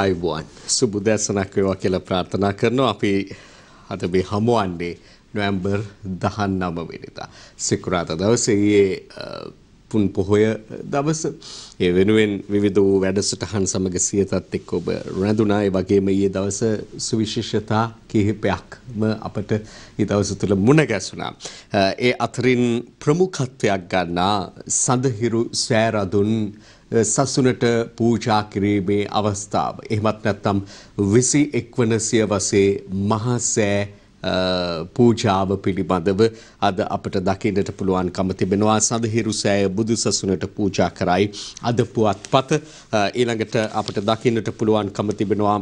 ආයුබෝවන් සුබ දැසනක් වේවා කියලා ප්‍රාර්ථනා කරනවා අපි අද මේ හමුවන්නේ නොවැම්බර් 19 වෙනිදා සිකුරාදා දවසේ පුන් පොහොය දවස ඒ වෙනුවෙන් විවිධ වූ වැඩසටහන් සමග සියතත් එක්ක ඔබ රැඳුණා ඒ වගේම ඊයේ දවස සුවිශේෂතා කිහිපයක්ම අපට ඒ දවස තුළ මුණ ගැසුණා. ඒ අතරින් ප්‍රමුඛත්වයක් ගන්නා සඳහිරු සෑරදුන් සසුනට පූජා කිරීමේ අවස්ථාව. එහෙමත් නැත්නම් 21 වන සියවසේ මහා සෑ පූජාව පිළිබඳව අද අපට දකින්නට පුළුවන්කම තිබෙනවා සඳහිරු සෑය බුදු සසුනට පූජා කරයි අද පුවත්පත ඊළඟට අපට දකින්නට පුළුවන්කම තිබෙනවා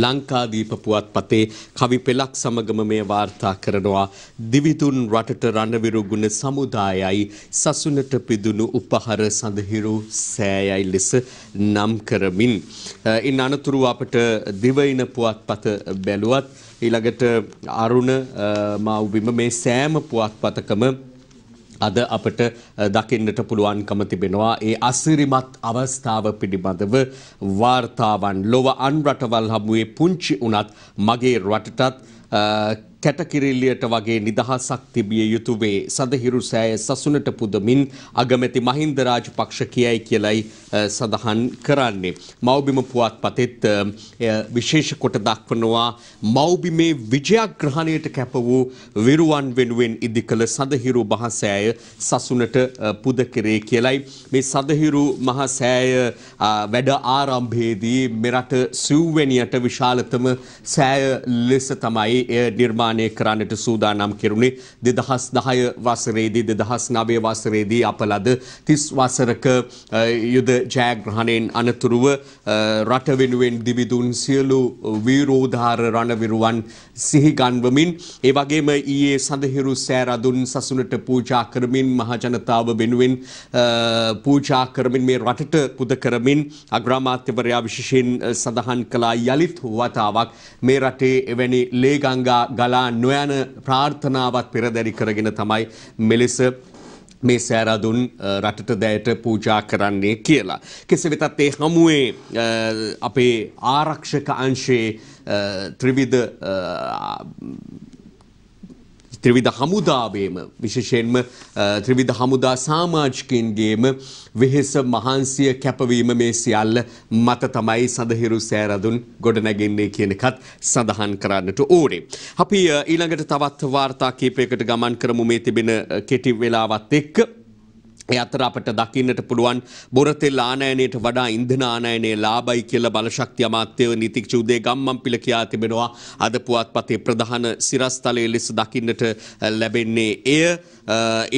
ලංකාදීප පුවත්පතේ කවි පෙළක් සමගම මේ වාර්තා කරනවා දිවිදුන් රටට රණවිරු ගුණ සමුදායයි සසුනට පිදුණු උපහාර සඳහිරු සෑයයි ලෙස නම් කරමින් ඉන් අනතුරුව අපට දිවයින පුවත්පත බැලුවත් ඊළඟට අරුණ මා උබිම මේ සෑම පුවත්පතකම අද අපට දකින්නට පුළුවන්කම තිබෙනවා ඒ අසිරිමත් අවස්ථාව පිළිබඳව වාර්තාවන් ලොව අන් රටවල් හමුවේ පුංචි උනත් මගේ රටටත් කැටකිරිල්ලියට වගේ නිදහසක් තිබිය යුතු වේ සඳහිරු සෑය සසුනට පුදමින් අගමැති මහින්ද රාජපක්ෂ කියයි කියලයි සඳහන් කරන්නේ. මව්බිම පුවත්පතෙත් විශේෂ කොට දක්වනවා මව්බිමේ විජයග්‍රහණයට කැප වූ විරුවන් වෙනුවෙන් ඉදිකළ සඳහිරු මහසෑය සසුනට පුද කෙරේ කියලයි මේ සඳහිරු මහසෑය වැඩ ආරම්භයේදී මෙරට සිව්වැනියට විශාලතම සෑය ලෙස තමයි එය නිර්මාණය නිර්මාණය කරන්නට සූදානම් කෙරුණේ දෙදහස් දහය වසරේදී දෙදහස් නවය වසරේදී අප ලද තිස් වසරක යුද ජෑග්‍රහණයෙන් අනතුරුව රට වෙනුවෙන් දිවිදුන් සියලු වීරෝධාර රණවිරුවන් සිහිගන්වමින් ඒ වගේම ඊයේ සඳහිරු සෑරදුන් සසුනට පූජා කරමින් මහජනතාව වෙනුවෙන් පූජා කරමින් මේ රටට පුද කරමින් අග්‍රාමාත්‍යවරයා විශේෂයෙන් සඳහන් කළා යළිත් වතාවක් මේ රටේ එවැනි ලේගංගා ගලා කරා නොයන ප්‍රාර්ථනාවක් පෙරදැරි කරගෙන තමයි මෙලෙස මේ සෑරදුන් රටට දැයට පූජා කරන්නේ කියලා. කෙසේ වෙතත් ඒ හමුවේ අපේ ආරක්ෂක අංශයේ ත්‍රිවිධ ත්‍රිවිධ හමුදාවේම විශේෂයෙන්ම ත්‍රිවිධ හමුදා සාමාජිකයන්ගේම වෙහෙස මහන්සිය කැපවීම මේ සියල්ල මත තමයි සඳහිරු සෑරදුන් ගොඩනැගෙන්නේ කියන එකත් සඳහන් කරන්නට ඕනේ. අපි ඊළඟට තවත් වාර්තා කීපයකට ගමන් කරමු මේ තිබෙන කෙටි වෙලාවත් එක්ක. ඒ අතර අපට දකින්නට පුළුවන් බොරතෙල් ආනයනයට වඩා ඉන්ධන ආනයනය ලාභයි කියලා බලශක්ති අමාත්‍යව නීතිඥ උදේ ගම්මන්පිල කියා තිබෙනවා අද පුවත්පතේ ප්‍රධාන සිරස්තලයේ ලෙස දකින්නට ලැබෙන්නේ එය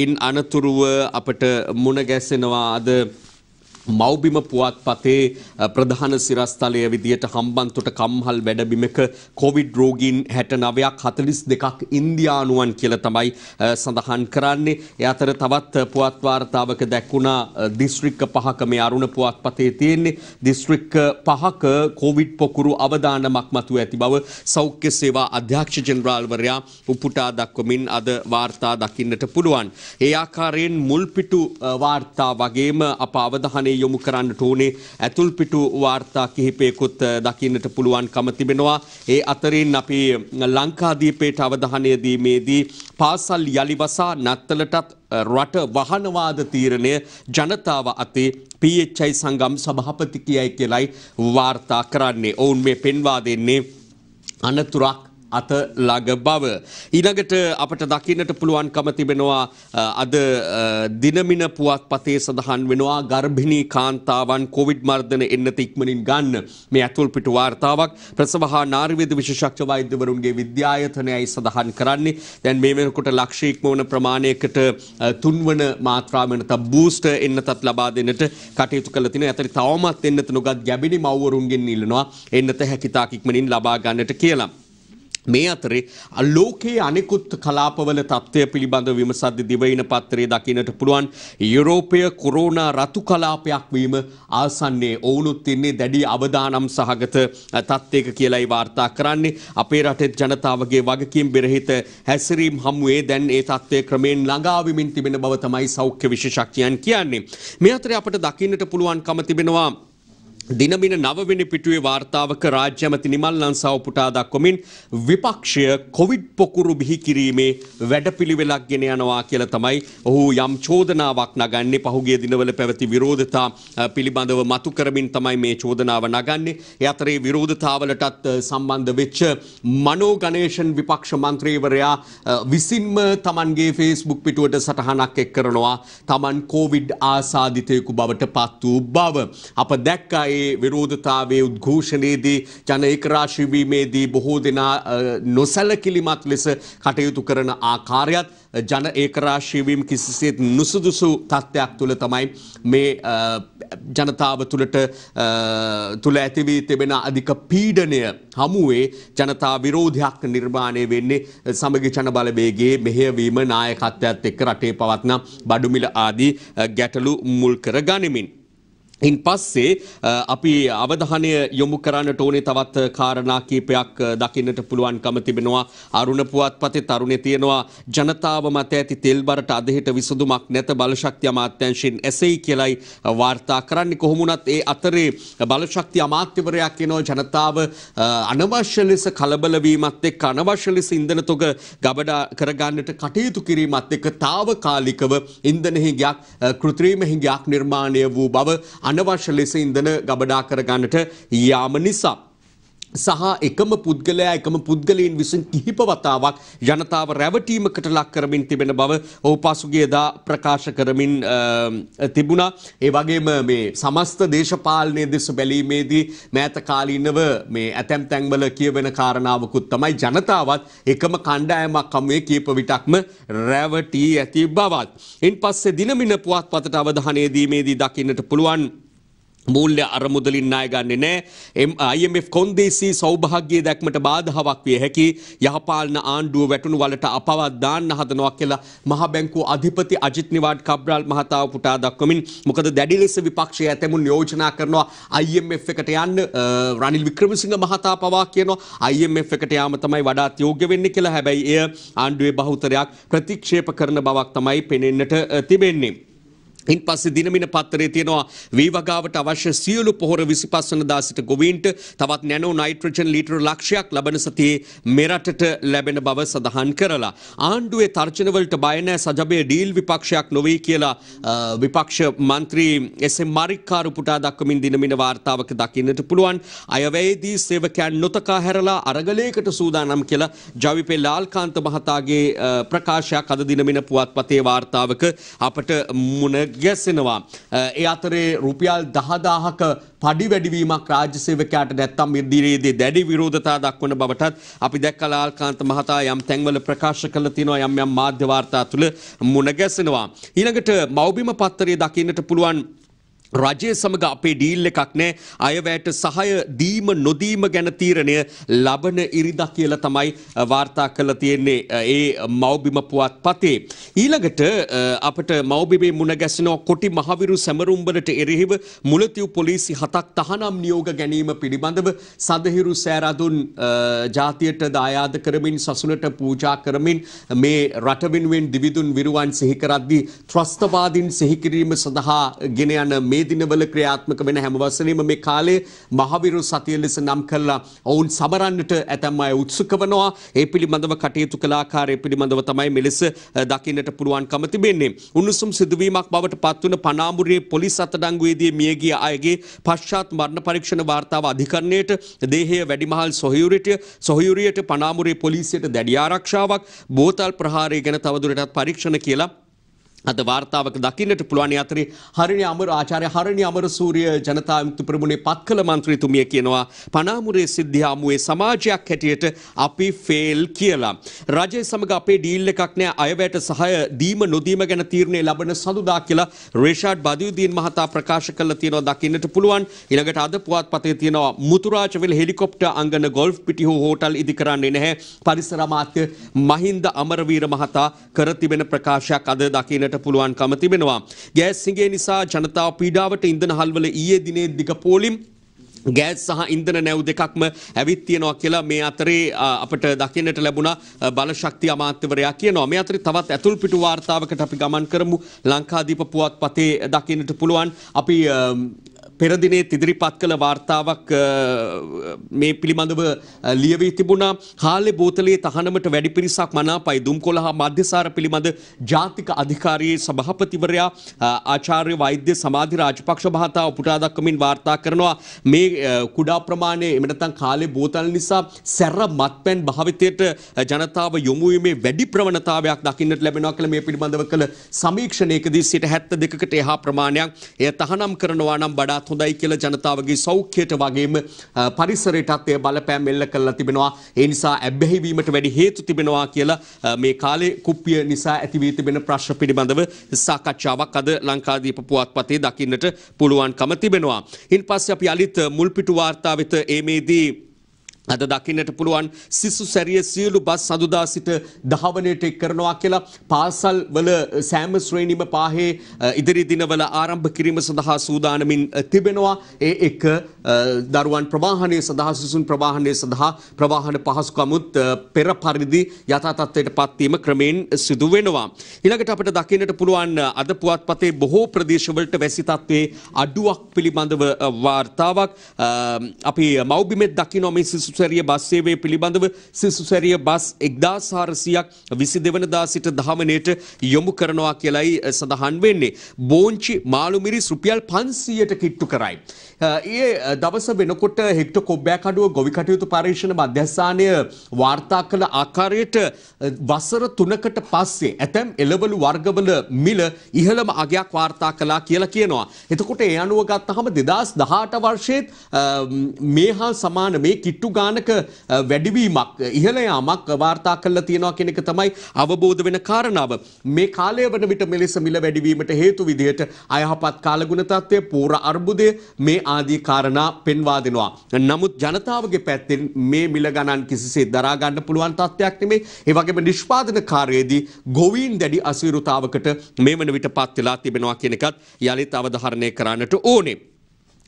ඉන් අනතුරුව අපට මුණ ගැසෙනවා අද මෞබිම පුවත්පතේ ප්‍රධාන සිරස්තලය විදියට හම්බන්තොට කම්හල් වැඩබිමක කොවිඩ් රෝගීන් හැට නවයක් හතලිස් දෙකක් ඉන්දියානුවන් කියල තමයි සඳහන් කරන්නේ. යතර තවත් පුවත්වාර්තාවක දැක්වුණා දිස්ත්‍රික්ක පහක මේ අරුණ පුවත්පතේ තියෙන්නේ දිස්ත්‍රික්ක පහක කොවිඩ් පොකුරු අවධානමක් මතු ඇති බව සෞඛ්‍ය සේවා අධ්‍යක්ෂ ජෙනරාල්වරයා උපුටා දක්වමින් අද වාර්තා දකින්නට පුළුවන්. ඒ ආකාරයෙන් මුල්පිටු වාර්තා වගේම අප අවධානය යොමු කරන්නට ඕනේ ඇතුල් පිටු වාර්තා කිහිපයකුත් දකින්නට පුළුවන්කම තිබෙනවා. ඒ අතරින් අපි ලංකාදීපේට අවධානය දීමේදී පාසල් යලිවසා නත්තලටත් රට වහනවාද තීරණය ජනතාව අතේ PHI සංගම් සභාපති කියයි කියලයි වාර්තා කරන්නේ. ඔවුන් මේ පෙන්වා දෙන්නේ අනතුරක් අත ළඟ බව. ඊළඟට අපට දකින්නට පුළුවන්කම තිබෙනවා අද දිනමින පුවත් පතේ සඳහන් වෙනවා ගර්භිණී කාන්තාවන් කොවිඩ් මර්ධන එන්නත ඉක්මනින් ගන්න මේ ඇතුල් පිටු වාර්තාවක් ප්‍රසවහා නාර්වේද විශේෂක්ෂ වෛද්‍යවරුන්ගේ විද්‍යායතනයයි සඳහන් කරන්නේ දැන් මේ වෙනකොට ලක්ෂ ඉක්මවන ප්‍රමාණයකට තුන්වන මාත්‍රාව වෙනත බූස්ටර් එන්නතත් ලබා දෙන්නට කටයුතු කළ තිනවා. ඇතර තවමත් එන්නත නොගත් ගැබිණි මව්වරුන්ගෙන් ඉල්ලනවා එන්නත හැකිතාක් ඉක්මනින් ලබා ගන්නට කියලා. මේ අතරේ ලෝකයේ අනෙකුත් කලාපවල තත්ත්වය පිළිබඳ විමසද්ද දිවයින පත්‍රයේ දකින්නට පුළුවන් යුරෝපය කොරෝනා රතු කලාපයක් වීම ආසන්නයේ ඔවුනුත් ඉන්නේ දැඩි අවදානම් සහගත තත්ත්වයක කියලායි වාර්තා කරන්නේ අපේ රටේ ජනතාවගේ වගකීම් බෙරහිත හැසිරීම් හමුවේ දැන් ඒ තත්ත්වය ක්‍රමයෙන් ළඟාවෙමින් තිබෙන බව තමයි සෞඛ්‍ය විශේෂඥයන් කියන්නේ මේ අතරේ අපට දකින්නට පුළුවන්කම තිබෙනවා දිනබින නවවෙනි පිටුවේ වාර්තාවක රාජ්‍යමති නිමල් ලංසාව පුටා දක්වමින් විපක්ෂය කොවිඩ් පොකුරු බිහි කිරීමේ වැඩපිළිවෙලක් ගෙන යනවා කියලා තමයි ඔහු යම් චෝදනාවක් නගන්නේ පහුගිය දිනවල පැවති විරෝධතා පිළිබඳව මතු කරමින් තමයි මේ චෝදනාව නගන්නේ. ඒ අතරේ විරෝධතාවලටත් සම්බන්ධ වෙච්ච මනෝ ගණේෂන් විපක්ෂ මන්ත්‍රීවරයා විසින්ම Tamanගේ Facebook පිටුවට සටහනක් එක් කරනවා Taman කොවිඩ් ආසාදිතයෙකු බවට පත් වූ බව. අප දැක්කා සභාවේ විරෝධතාවයේ උද්ඝෝෂණයේදී ජන ඒකරාශී වීමේදී බොහෝ දෙනා නොසැලකිලිමත් ලෙස කටයුතු කරන ආකාරයත් ජන ඒකරාශී වීම කිසිසේත් නුසුදුසු තත්ත්වයක් තුළ තමයි මේ ජනතාව තුළට තුළ ඇති වී තිබෙන අධික පීඩනය හමුවේ ජනතා විරෝධයක් නිර්මාණය වෙන්නේ සමගි ජන බලවේගයේ මෙහෙයවීම නායකත්වයත් එක්ක රටේ පවත්න බඩුමිල ආදී ගැටලු මුල් කර ගනිමින් ඉන් පස්සේ අපි අවධානය යොමු කරන්නට ඕනේ තවත් කාරණා කීපයක් දකින්නට පුළුවන්කම තිබෙනවා අරුණ පුවත්පතේ තරුණේ තියෙනවා ජනතාව මත ඇති තෙල්බරට අධිහිට විසඳුමක් නැත බලශක්ති අමාත්‍යංශයෙන් එසෙයි කියලයි වාර්තා කරන්නේ කොහොමුණත් ඒ අතරේ බලශක්ති අමාත්‍යවරයා කියනවා ජනතාව අනවශ්‍ය ලෙස කලබල වීමත් එක්ක අනවශ්‍ය ලෙස ඉන්ධන තොග ගබඩා කරගන්නට කටයුතු කිරීමත් එක්ක తాවකාලිකව ඉන්ධන හිඟයක් කෘත්‍රිම හිඟයක් නිර්මාණය වූ බව අනවශ්‍ය ලෙස ඉන්ධන ගබඩා කරගන්නට යාම නිසා සහ එකම පුද්ගලයා එකම පුද්ගලයන් විසින් කිහිප වතාවක් ජනතාව රැවටීමකට ලක් කරමින් තිබෙන බව ඔහු පසුගියදා ප්‍රකාශ කරමින් තිබුණා. ඒ වගේම මේ සමස්ත දේශපාලනය දෙස බැලීමේදී මෑත කාලීනව මේ ඇතැම් තැන්වල කියවෙන කාරණාවකුත් තමයි ජනතාවත් එකම කණ්ඩායමක් හමුවේ කීප විටක්ම රැවටී ඇති බවත්. ඉන් පස්සේ දිනමින පුවත්පතට අවධානය දීමේදී දකින්නට පුළුවන්. මූල්්‍ය අරමුදලින් අයගන්නේ නෑ IMF කොන්දේසි සෞභාග්‍යය දැක්මට බාධාවක් විය හැකි යහපාලන ආණ්ඩුව වැටුණු වලට අපවත්දාන්න හදනවා කියලා මහබැංකු අධිපති අජිත්නිවාඩ් කබ්්‍රාල් මහතාව පුටා දක්වමින් මොකද දැඩි ලෙස විපක්ෂය ඇතැමුන් යෝජනා කරනවා IMF එකට යන්න රනිල් වික්‍රමසිංහ මහතා පවා කියනවා IMF එකට යාම තමයි වඩාත් යෝග්‍ය වෙන්න කියලා හැබැයි එය ආණ්ඩුවේ බහුතරයක් ප්‍රතික්ෂේප කරන බවක් තමයි පෙනෙන්නට තිබෙන්නේ. ඉන් පස්සේ දිනමින පත්තරේ තියෙනවා වී වගාවට අවශ්‍ය සියලු පොහොර 25 වෙනිදා සිට ගොවීන්ට තවත් නැනෝ නයිට්‍රජන් ලීටර ලක්ෂයක් ලබන සතියේ මෙරටට ලැබෙන බව සඳහන් කරලා ආණ්ඩුවේ තර්ජන වලට බය නැහැ සජබේ ඩීල් විපක්ෂයක් නොවේ කියලා විපක්ෂ මන්ත්‍රී එස් එම් මාරික්කාරු පුටා දක්වමින් දිනමින වාර්තාවක දකින්නට පුළුවන් අයවැයේදී සේවකයන් නොතකා හැරලා අරගලයකට සූදානම් කියලා ජවිපේ ලාල්කාන්ත මහතාගේ ප්‍රකාශයක් අද දිනමින පුවත්පතේ වාර්තාවක අපට මුණ ගැසෙනවා. ඒ අතරේ රුපියල් 10000ක පඩි වැඩිවීමක් රාජ්‍ය සේවකයාට නැත්තම් ඉදිරියේදී දැඩි විරෝධතා දක්වන බවටත් අපි දැක්කා ලාල්කාන්ත මහතා යම් තැන්වල ප්‍රකාශ කළ තියෙනවා යම් යම් මාධ්‍ය වාර්තා තුල මුණ ගැසෙනවා. ඊළඟට මෞබිම පත්තරේ දකින්නට පුළුවන් රජය සමඟ අපේ ඩීල් එකක් නෑ අයවැයට සහය දීම නොදීම ගැන තීරණය ලබන ඉරිදා කියලා තමයි වාර්තා කරලා තියෙන්නේ ඒ මව්බිම පුවත් පතේ. ඊළඟට අපට මව්බිමේ මුණ ගැසෙනවා කොටි මහවිරු සැමරුම්බරට එරෙහිව මුලතිව් පොලිසි හතක් තහනම් නියෝග ගැනීම පිළිබඳව සඳහිරු සෑරදුන් ජාතියට දායාද කරමින් සසුනට පූජා කරමින් මේ රට වෙනුවෙන් දිවිදුන් විරුවන් සිහි කරද්දී ත්‍රස්තවාදීන් සිහි කිරීම සඳහා ගෙන යන මේ දිනවල ක්‍රියාත්මක වෙන හැම වසරේම මේ කාලේ මහවිරු සතිය ලෙස නම් කරලා ඔවුන් සමරන්නට ඇතැම් අය උත්සුක වනවා. ඒ පිළිබඳව කටයුතු කළ ආකාරය පිළිබඳව තමයි මෙලෙස දකින්නට පුළුවන්කම තිබෙන්නේ. උණුසුම් සිදුවීමක් බවට පත්වන පනාමුරේ පොලිස් අතඩංගුවේදී මියගිය අයගේ පශ්චාත් මරණ පරීක්ෂණ වාර්තාව අධිකරණයට දේහය වැඩිමහල් සොහයුරිට සොහයුරියට පනාමුරේ පොලිසියට දැඩි ආරක්ෂාවක් බෝතල් ප්‍රහාරය ගැන තවදුරටත් පරීක්ෂණ කියලා අද වාර්තාවක දකින්නට පුළුවන් අතරේ හරිනි අමර ආචාර්ය හරිනි අමර සූරිය ජනතා විමුක්ති පෙරමුණේ පත්කල മന്ത്രിතුමිය කියනවා පනාමුරේ සිද්ධිය ආමුවේ සමාජයක් හැටියට අපි ෆේල් කියලා. රජය සමග අපේ ඩීල් එකක් නෑ අයවැයට සහාය දීම නොදීම ගැන තීරණය ලබන සඳුදා කියලා රේෂාඩ් බදියුදීන් මහතා ප්‍රකාශ කළා තියෙනවා දකින්නට පුළුවන්. ඊළඟට අද පුවත්පතේ තියෙනවා මුතුරාජවල හෙලිකොප්ටර් අංගන ගෝල්ෆ් පිටිහු හෝටල් ඉදි කරන්නේ නැහැ. පරිසර අමාත්‍ය මහින්ද අමරවීර මහතා කර තිබෙන ප්‍රකාශයක් අද දකින්නට දක්වන්නට පුළුවන්කම තිබෙනවා. ගෑස් සිඟේ නිසා ජනතාව පීඩාවට ඉන්ධන හල්වල ඊයේ දිනේ දිග පෝලිම් ගෑස් සහ ඉන්දන නැව් දෙකක්ම ඇවිත් තියෙනවා කියලා මේ අතරේ අපට දකින්නට ලැබුණ බලශක්ති අමාත්‍යවරයා කියනවා මේ අතරේ තවත් ඇතුල් පිටු වාර්තාවකට අපි ගමන් කරමු ලංකාදීප පුවත් පතේ දකින්නට පුළුවන් අපි පෙරදිනේත් ඉදිරිපත් කළ වාර්තාවක් මේ පිළිබඳව ලියවී තිබුණා කාලෙ බෝතලයේ තහනමට වැඩි පිරිසක් මනාපයි දුම්කොළ හා මධ්‍යසාර පිළිබඳ ජාතික අධිකාරියේ සභාපතිවරයා ආචාර්ය වෛද්‍ය සමාධි රාජපක්ෂ මහතා උපුටා දක්වමින් වාර්තා කරනවා මේ කුඩා ප්‍රමාණය එම නැත්නම් කාලේ බෝතල් නිසා සැර මත්පැන් භාවිතයට ජනතාව යොමු වීමේ වැඩි ප්‍රවණතාවයක් දකින්නට ලැබෙනවා කියලා මේ පිළිබඳව කළ සමීක්ෂණයකදී සිට 72කට එහා ප්‍රමාණයක් එය තහනම් කරනවා නම් වඩාත් වඩාත් හොඳයි කියලා ජනතාවගේ සෞඛ්‍යයට වගේම පරිසරයටත් එය බලපෑම් එල්ල කරලා තිබෙනවා. ඒ නිසා ඇබ්බැහි වීමට වැඩි හේතු තිබෙනවා කියලා මේ කාලේ කුප්පිය නිසා ඇති වී තිබෙන ප්‍රශ්න පිළිබඳව සාකච්ඡාවක් අද ලංකාදීප පුවත්පතේ දකින්නට පුළුවන්කම තිබෙනවා. ඉන්පස්සේ අපි අලිත් මුල්පිටු වාර්තා වෙත ඒමේදී අද දකින්නට පුළුවන් සිසු සැරිය සියලු බස් සඳුදා සිට දහවනයට එක් කරනවා කියලා පාසල් වල සෑම ශ්‍රේණීම පාහේ ඉදිරි දිනවල ආරම්භ කිරීම සඳහා සූදානමින් තිබෙනවා ඒ එක දරුවන් ප්‍රවාහනය සඳහා සිසුන් ප්‍රවාහනය සඳහා ප්‍රවාහන පහසුකමුත් පෙර පරිදි යථා තත්ත්වයට පත්වීම ක්‍රමෙන් සිදු වෙනවා ඊළඟට අපිට දකින්නට පුළුවන් අද පුවත්පතේ බොහෝ ප්‍රදේශවලට වැසි තත්ත්වයේ අඩුවක් පිළිබඳව වාර්තාවක් අපි මව්බිමෙත් දකිනවා මේ සිසු සිසුසැරිය බස් සේවය පිළිබඳව සිසුසැරිය බස් 1400ක් 22වනදා සිට දහමනේට යොමු කරනවා කියලයි සඳහන් වෙන්නේ. බෝංචි මාළු මිරිස් රුපියල් 500ට කිට්ටු කරයි. ඒ දවස වෙනකොට හෙක්ට කොබ්බෑ කඩුව ගොවි කටයුතු පරීක්ෂණ මධ්‍යස්ථානය වාර්තා කළ ආකාරයට වසර 3කට පස්සේ ඇතැම් එළවලු වර්ගවල මිල ඉහළම අගයක් වාර්තා කළා කියලා කියනවා. එතකොට ඒ අනුව ගත්තහම 2018 වර්ෂයේත් මේ හා සමාන මේ කිට්ටු ගාන භයානක වැඩිවීමක් ඉහළ යාමක් වාර්තා කරලා තියෙනවා කියන එක තමයි අවබෝධ වෙන කාරණාව. මේ කාලය වන විට මෙලෙස මිල වැඩිවීමට හේතු විදිහට අයහපත් කාලගුණ තත්ත්වය, පූර අර්බුදය මේ ආදී කාරණා පෙන්වා දෙනවා. නමුත් ජනතාවගේ පැත්තෙන් මේ මිල ගණන් කිසිසේ දරා ගන්න පුළුවන් තත්ත්වයක් නෙමෙයි. ඒ වගේම නිෂ්පාදන කාර්යයේදී ගොවීන් දැඩි අසීරුතාවකට මේ වන විට පත් වෙලා තිබෙනවා කියන එකත් යලිත් අවධාරණය කරන්නට ඕනේ.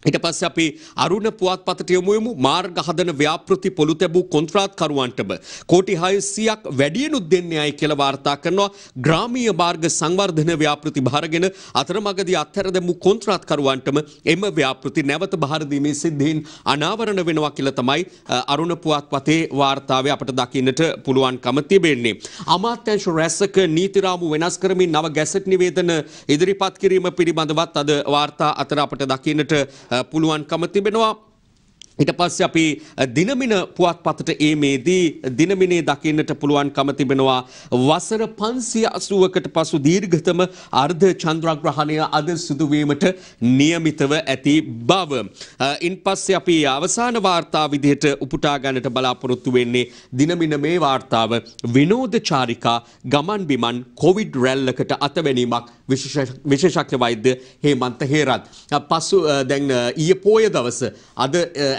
ඊට පස්සේ අපි අරුණ පුවත්පතට යොමු වෙමු මාර්ග හදන ව්‍යාපෘති පොළු තැබූ කොන්ත්‍රාත්කරුවන්ටම කෝටි 600ක් වැඩියෙනුත් දෙන්නේ අය කියලා වාර්තා කරනවා ග්‍රාමීය මාර්ග සංවර්ධන ව්‍යාපෘති භාරගෙන අතරමඟදී අත්හැර දැමූ කොන්ත්‍රාත්කරුවන්ටම එම ව්‍යාපෘති නැවත භාර දීමේ සිද්ධීන් අනාවරණ වෙනවා කියලා තමයි අරුණ පුවත්පතේ වාර්තාවේ අපට දකින්නට පුළුවන්කම තිබෙන්නේ අමාත්‍යංශ රැසක නීති රාමු වෙනස් කරමින් නව ගැසට් නිවේදන ඉදිරිපත් කිරීම පිළිබඳවත් අද වාර්තා අතර අපට දකින්නට පුළුවන්කම තිබෙනවා ඊට පස්සේ අපි දිනමින පුවත්පතට ඒමේදී දිනමිනේ දකින්නට පුළුවන්කම තිබෙනවා වසර 580කට පසු දීර්ඝතම අර්ධ චන්ද්‍රග්‍රහණය අද සිදුවීමට નિયમિતව ඇති බව. ඉන්පස්සේ අපි අවසාන වාර්තා විදිහට උපුටා ගන්නට බලාපොරොත්තු වෙන්නේ දිනමින මේ වාර්තාව විනෝද චාරිකා ගමන් බිමන් කොවිඩ් රැල්ලකට අතවැනීමක් විශේෂඥ වෛද්‍ය හේමන්ත හේරත්. පසු දැන් ඊයේ පෝය දවස අද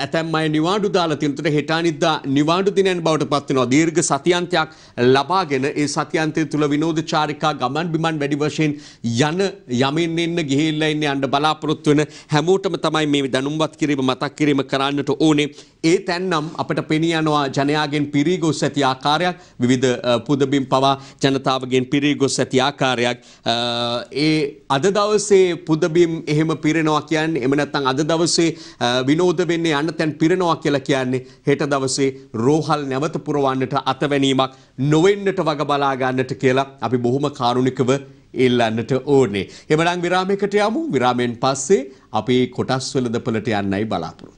ඇතැම් අය නිවාඩු දාලා තියෙනතට හෙටානිද්දා නිවාඩු දිනයන් බවට පත් වෙනවා. දීර්ඝ සතියන්තයක් ලබාගෙන ඒ සතියන්තය තුල විනෝද චාරිකා ගමන් බිමන් වැඩි වශයෙන් යන යමින් එන්න ගිහිල්ලා ඉන්න යන්න බලාපොරොත්තු වෙන හැමෝටම තමයි මේ දැනුම්වත් කිරීම මතක් කිරීම කරන්නට ඕනේ. ඒ තැන්නම් අපට පෙනියනවා ජනයාගෙන් පිරිගොස් ඇති ආකාරයක් විවිධ පුදබිම් පවා ජනතාවගෙන් පිරිගොස් ඇති ආකාරයක් ඒ අද දවසේ පුදබිම් එහෙම පිරෙනවා කියන්නේ එම නැත්නම් අද දවසේ විනෝද වෙන්නේ යන්න තැන් පිරෙනවා කියලා කියන්නේ හෙට දවසේ රෝහල් නැවත පුරවන්නට අතවැණීමක් නොවෙන්නට වග බලා ගන්නට කියලා අපි බොහොම කාරුණිකව ඉල්ලන්නට ඕනේ. එමනම් විරාමයකට යමු. විරාමයෙන් පස්සේ අපි කොටස්වල දපලට යන්නයි බලාපොරොත්තු